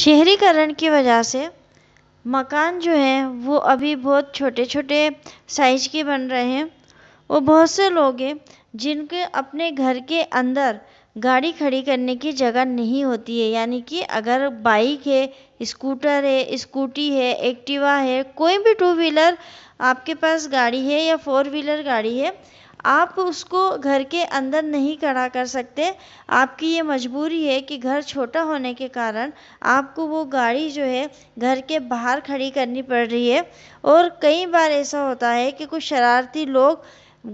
शहरीकरण की वजह से मकान जो है वो अभी बहुत छोटे छोटे साइज़ के बन रहे हैं वो बहुत से लोग हैं जिनके अपने घर के अंदर गाड़ी खड़ी करने की जगह नहीं होती है यानी कि अगर बाइक है स्कूटर है स्कूटी है एक्टिवा है कोई भी टू व्हीलर आपके पास गाड़ी है या फोर व्हीलर गाड़ी है आप उसको घर के अंदर नहीं खड़ा कर सकते आपकी ये मजबूरी है कि घर छोटा होने के कारण आपको वो गाड़ी जो है घर के बाहर खड़ी करनी पड़ रही है और कई बार ऐसा होता है कि कुछ शरारती लोग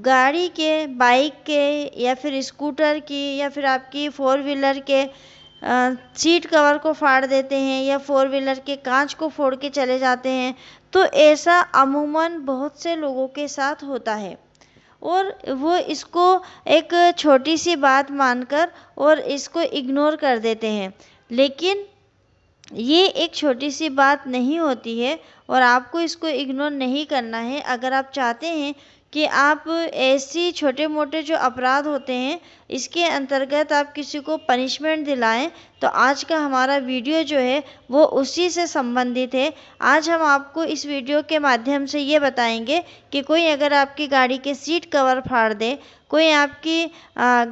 गाड़ी के बाइक के या फिर स्कूटर की या फिर आपकी फोर व्हीलर के सीट कवर को फाड़ देते हैं या फोर व्हीलर के कांच को फोड़ के चले जाते हैं तो ऐसा अमूमन बहुत से लोगों के साथ होता है और वो इसको एक छोटी सी बात मानकर और इसको इग्नोर कर देते हैं लेकिन ये एक छोटी सी बात नहीं होती है और आपको इसको इग्नोर नहीं करना है अगर आप चाहते हैं कि आप ऐसी छोटे मोटे जो अपराध होते हैं इसके अंतर्गत आप किसी को पनिशमेंट दिलाएं तो आज का हमारा वीडियो जो है वो उसी से संबंधित है आज हम आपको इस वीडियो के माध्यम से ये बताएंगे कि कोई अगर आपकी गाड़ी के सीट कवर फाड़ दे कोई आपकी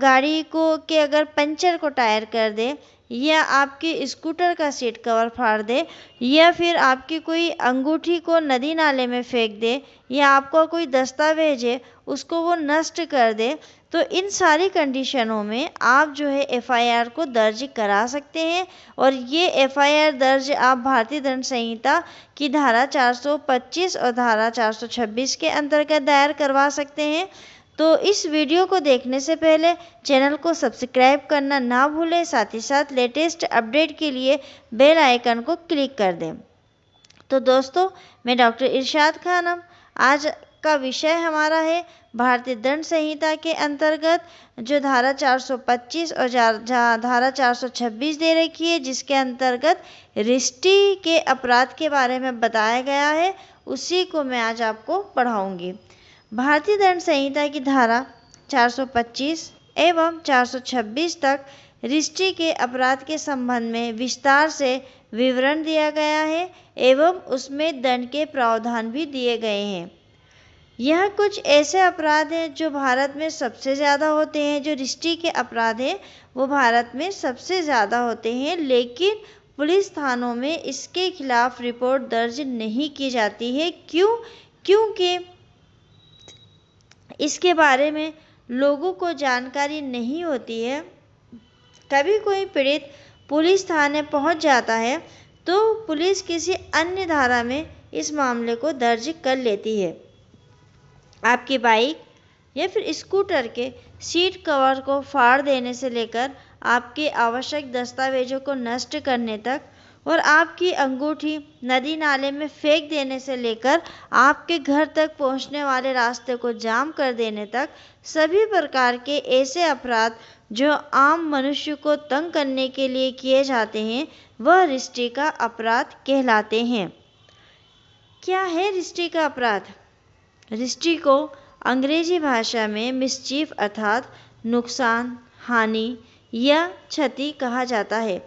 गाड़ी को के अगर पंचर को टायर कर दे या आपके स्कूटर का सीट कवर फाड़ दे या फिर आपकी कोई अंगूठी को नदी नाले में फेंक दे या आपका कोई दस्तावेज है उसको वो नष्ट कर दे तो इन सारी कंडीशनों में आप जो है एफआईआर को दर्ज करा सकते हैं और ये एफआईआर दर्ज आप भारतीय दंड संहिता की धारा 425 और धारा 426 के अंतर्गत दायर करवा सकते हैं तो इस वीडियो को देखने से पहले चैनल को सब्सक्राइब करना ना भूलें साथ ही साथ लेटेस्ट अपडेट के लिए बेल आइकन को क्लिक कर दें तो दोस्तों मैं डॉक्टर इरशाद खानम आज का विषय हमारा है भारतीय दंड संहिता के अंतर्गत जो धारा 425 और धारा 426 दे रखी है जिसके अंतर्गत रिष्टि के अपराध के बारे में बताया गया है उसी को मैं आज आपको पढ़ाऊंगी भारतीय दंड संहिता की धारा 425 एवं 426 तक रिश्ते के अपराध के संबंध में विस्तार से विवरण दिया गया है एवं उसमें दंड के प्रावधान भी दिए गए हैं यह कुछ ऐसे अपराध हैं जो भारत में सबसे ज़्यादा होते हैं जो रिश्ते के अपराध हैं वो भारत में सबसे ज़्यादा होते हैं लेकिन पुलिस थानों में इसके खिलाफ रिपोर्ट दर्ज नहीं की जाती है क्यों क्योंकि इसके बारे में लोगों को जानकारी नहीं होती है कभी कोई पीड़ित पुलिस थाने पहुंच जाता है तो पुलिस किसी अन्य धारा में इस मामले को दर्ज कर लेती है आपकी बाइक या फिर स्कूटर के सीट कवर को फाड़ देने से लेकर आपके आवश्यक दस्तावेजों को नष्ट करने तक और आपकी अंगूठी नदी नाले में फेंक देने से लेकर आपके घर तक पहुंचने वाले रास्ते को जाम कर देने तक सभी प्रकार के ऐसे अपराध जो आम मनुष्य को तंग करने के लिए किए जाते हैं वह रिश्ते का अपराध कहलाते हैं क्या है रिश्ते का अपराध रिश्ते को अंग्रेजी भाषा में मिसचीफ अर्थात नुकसान हानि या क्षति कहा जाता है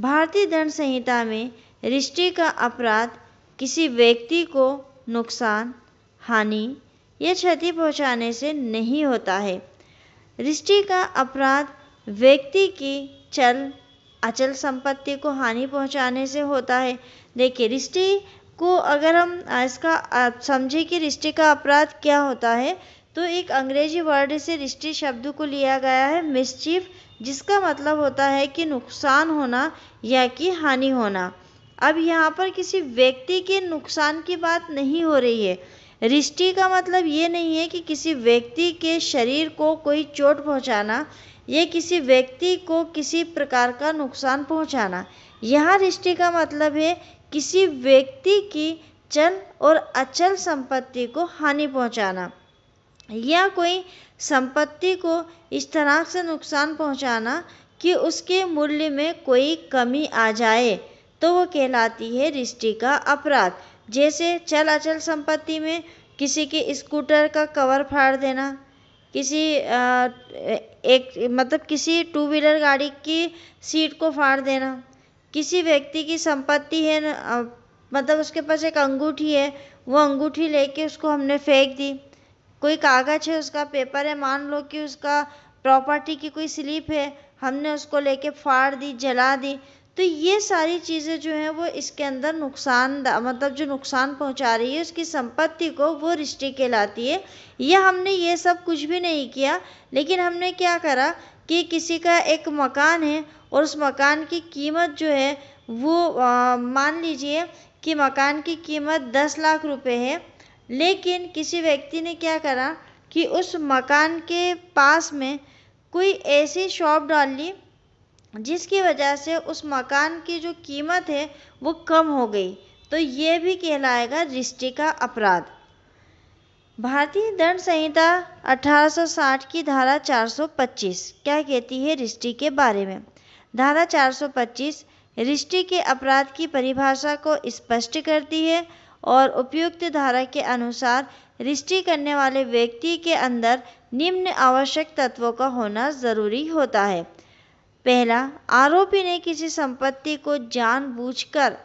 भारतीय दंड संहिता में रिश्ते का अपराध किसी व्यक्ति को नुकसान हानि या क्षति पहुंचाने से नहीं होता है रिश्ते का अपराध व्यक्ति की चल अचल संपत्ति को हानि पहुंचाने से होता है देखिए रिश्ते को अगर हम इसका समझे कि रिश्ते का अपराध क्या होता है तो एक अंग्रेजी वर्ड से रिश्ते शब्द को लिया गया है मिसचीफ जिसका मतलब होता है कि नुकसान होना या कि हानि होना अब यहाँ पर किसी व्यक्ति के नुकसान की बात नहीं हो रही है रिष्टि का मतलब ये नहीं है कि किसी व्यक्ति के शरीर को कोई चोट पहुँचाना ये किसी व्यक्ति को किसी प्रकार का नुकसान पहुँचाना यहाँ रिष्टि का मतलब है किसी व्यक्ति की चल और अचल संपत्ति को हानि पहुँचाना या कोई संपत्ति को इस तरह से नुकसान पहुंचाना कि उसके मूल्य में कोई कमी आ जाए तो वो कहलाती है रिष्टि का अपराध जैसे चल अचल संपत्ति में किसी के स्कूटर का कवर फाड़ देना किसी एक मतलब किसी टू व्हीलर गाड़ी की सीट को फाड़ देना किसी व्यक्ति की संपत्ति है मतलब उसके पास एक अंगूठी है वो अंगूठी लेके उसको हमने फेंक दी कोई कागज़ है उसका पेपर है मान लो कि उसका प्रॉपर्टी की कोई स्लिप है हमने उसको लेके फाड़ दी जला दी तो ये सारी चीज़ें जो हैं वो इसके अंदर नुकसान मतलब जो नुकसान पहुंचा रही है उसकी संपत्ति को वो रिश्ते कहलाती है यह हमने ये सब कुछ भी नहीं किया लेकिन हमने क्या करा कि किसी का एक मकान है और उस मकान की कीमत जो है वो आ, मान लीजिए कि मकान की कीमत दस लाख रुपए है लेकिन किसी व्यक्ति ने क्या करा कि उस मकान के पास में कोई ऐसी शॉप डाल ली जिसकी वजह से उस मकान की जो कीमत है वो कम हो गई तो ये भी कहलाएगा रिश्ते का अपराध भारतीय दंड संहिता 1860 की धारा 425 क्या कहती है रिश्ते के बारे में धारा 425 रिश्ते के अपराध की परिभाषा को स्पष्ट करती है और उपयुक्त धारा के अनुसार रिष्टि करने वाले व्यक्ति के अंदर निम्न आवश्यक तत्वों का होना जरूरी होता है पहला आरोपी ने किसी संपत्ति को जानबूझकर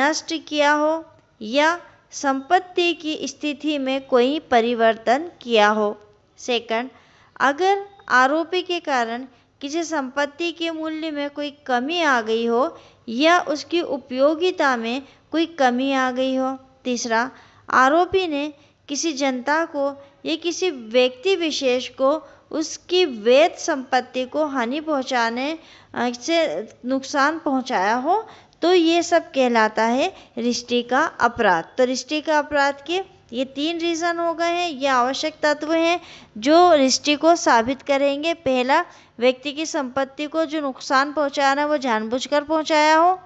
नष्ट किया हो या संपत्ति की स्थिति में कोई परिवर्तन किया हो सेकंड अगर आरोपी के कारण किसी संपत्ति के मूल्य में कोई कमी आ गई हो या उसकी उपयोगिता में कोई कमी आ गई हो तीसरा आरोपी ने किसी जनता को या किसी व्यक्ति विशेष को उसकी वैध संपत्ति को हानि पहुँचाने से नुकसान पहुँचाया हो तो ये सब कहलाता है रिष्टि का अपराध तो रिष्टि का अपराध के ये तीन रीज़न हो गए हैं ये आवश्यक तत्व हैं जो रिष्टि को साबित करेंगे पहला व्यक्ति की संपत्ति को जो नुकसान पहुंचाना है वो जानबूझकर पहुंचाया हो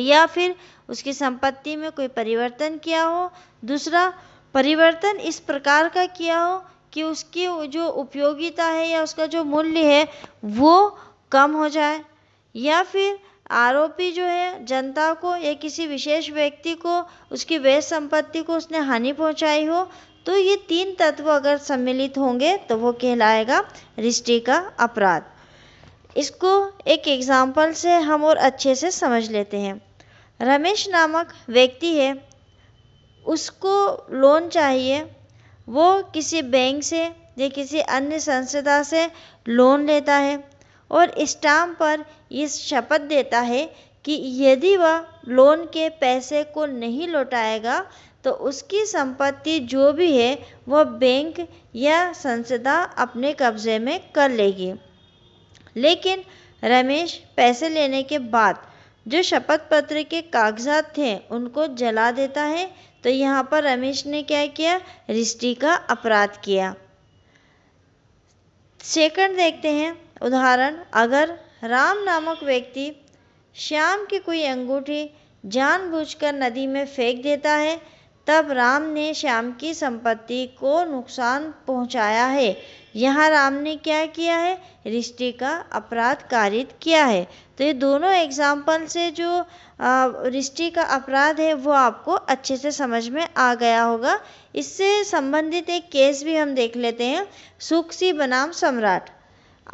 या फिर उसकी संपत्ति में कोई परिवर्तन किया हो दूसरा परिवर्तन इस प्रकार का किया हो कि उसकी जो उपयोगिता है या उसका जो मूल्य है वो कम हो जाए या फिर आरोपी जो है जनता को या किसी विशेष व्यक्ति को उसकी वैध संपत्ति को उसने हानि पहुंचाई हो तो ये तीन तत्व अगर सम्मिलित होंगे तो वो कहलाएगा रिष्टि का अपराध इसको एक एग्ज़ाम्पल से हम और अच्छे से समझ लेते हैं रमेश नामक व्यक्ति है उसको लोन चाहिए वो किसी बैंक से या किसी अन्य संस्था से लोन लेता है और स्टाम्प पर ये शपथ देता है कि यदि वह लोन के पैसे को नहीं लौटाएगा तो उसकी संपत्ति जो भी है वह बैंक या संस्था अपने कब्जे में कर लेगी लेकिन रमेश पैसे लेने के बाद जो शपथ पत्र के कागजात थे उनको जला देता है तो यहाँ पर रमेश ने क्या किया रिश्ती का अपराध किया सेकंड देखते हैं उदाहरण अगर राम नामक व्यक्ति श्याम की कोई अंगूठी जानबूझकर नदी में फेंक देता है तब राम ने श्याम की संपत्ति को नुकसान पहुंचाया है यहाँ राम ने क्या किया है रिश्ते का अपराध कारित किया है तो ये दोनों एग्जाम्पल से जो रिश्ते का अपराध है वो आपको अच्छे से समझ में आ गया होगा इससे संबंधित एक केस भी हम देख लेते हैं सी बनाम सम्राट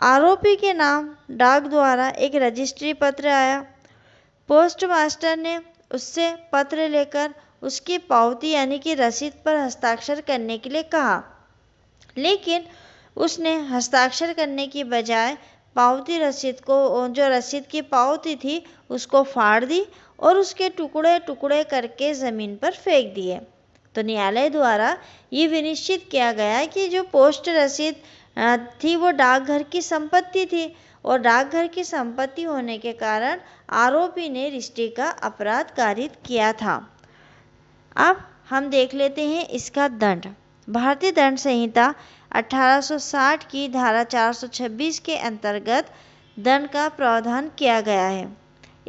आरोपी के नाम डाक द्वारा एक रजिस्ट्री पत्र आया पोस्ट मास्टर ने उससे पत्र लेकर उसकी पावती यानी कि रसीद पर हस्ताक्षर करने के लिए कहा लेकिन उसने हस्ताक्षर करने की बजाय पावती रसीद को जो रसीद की पावती थी उसको फाड़ दी और उसके टुकड़े टुकड़े करके ज़मीन पर फेंक दिए तो न्यायालय द्वारा ये विनिश्चित किया गया कि जो पोस्ट रसीद थी वो डाकघर की संपत्ति थी और डाकघर की संपत्ति होने के कारण आरोपी ने रिश्ते का अपराध कारित किया था अब हम देख लेते हैं इसका दंड भारतीय दंड संहिता 1860 की धारा 426 के अंतर्गत दंड का प्रावधान किया गया है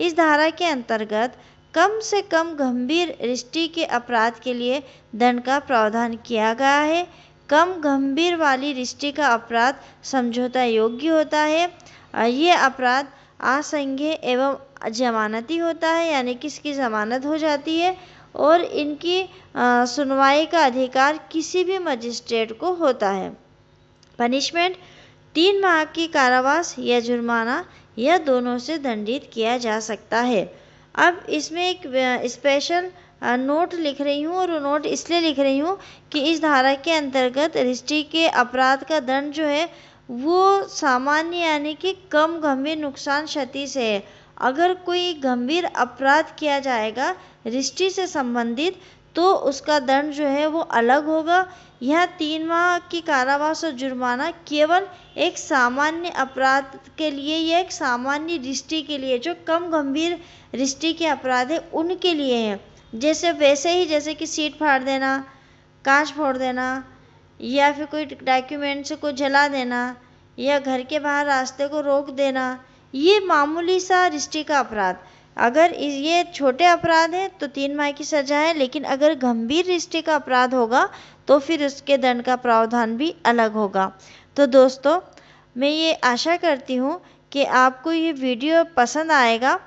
इस धारा के अंतर्गत कम से कम गंभीर रिष्टि के अपराध के लिए दंड का प्रावधान किया गया है कम गंभीर वाली रिष्टि का अपराध समझौता योग्य होता है और ये अपराध असंघ्य एवं जमानती होता है यानी कि इसकी जमानत हो जाती है और इनकी सुनवाई का अधिकार किसी भी मजिस्ट्रेट को होता है पनिशमेंट तीन माह की कारावास या जुर्माना यह दोनों से दंडित किया जा सकता है अब इसमें एक स्पेशल नोट लिख रही हूँ और नोट इसलिए लिख रही हूँ कि इस धारा के अंतर्गत रजिस्ट्री के अपराध का दंड जो है वो सामान्य यानी कि कम गंभीर नुकसान क्षति से है अगर कोई गंभीर अपराध किया जाएगा रिश्ते से संबंधित तो उसका दंड जो है वो अलग होगा यह तीन माह की कारावास और जुर्माना केवल एक सामान्य अपराध के लिए या एक सामान्य रिश्ते के लिए जो कम गंभीर रिश्ते के अपराध है उनके लिए हैं जैसे वैसे ही जैसे कि सीट फाड़ देना कांच फोड़ देना या फिर कोई डॉक्यूमेंट्स को जला देना या घर के बाहर रास्ते को रोक देना ये मामूली सा रिश्ते का अपराध अगर ये छोटे अपराध हैं तो तीन माह की सजा है लेकिन अगर गंभीर रिश्ते का अपराध होगा तो फिर उसके दंड का प्रावधान भी अलग होगा तो दोस्तों मैं ये आशा करती हूँ कि आपको ये वीडियो पसंद आएगा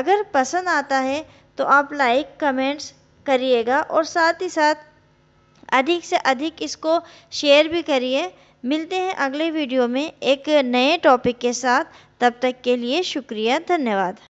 अगर पसंद आता है तो आप लाइक कमेंट्स करिएगा और साथ ही साथ अधिक से अधिक इसको शेयर भी करिए मिलते हैं अगले वीडियो में एक नए टॉपिक के साथ तब तक के लिए शुक्रिया धन्यवाद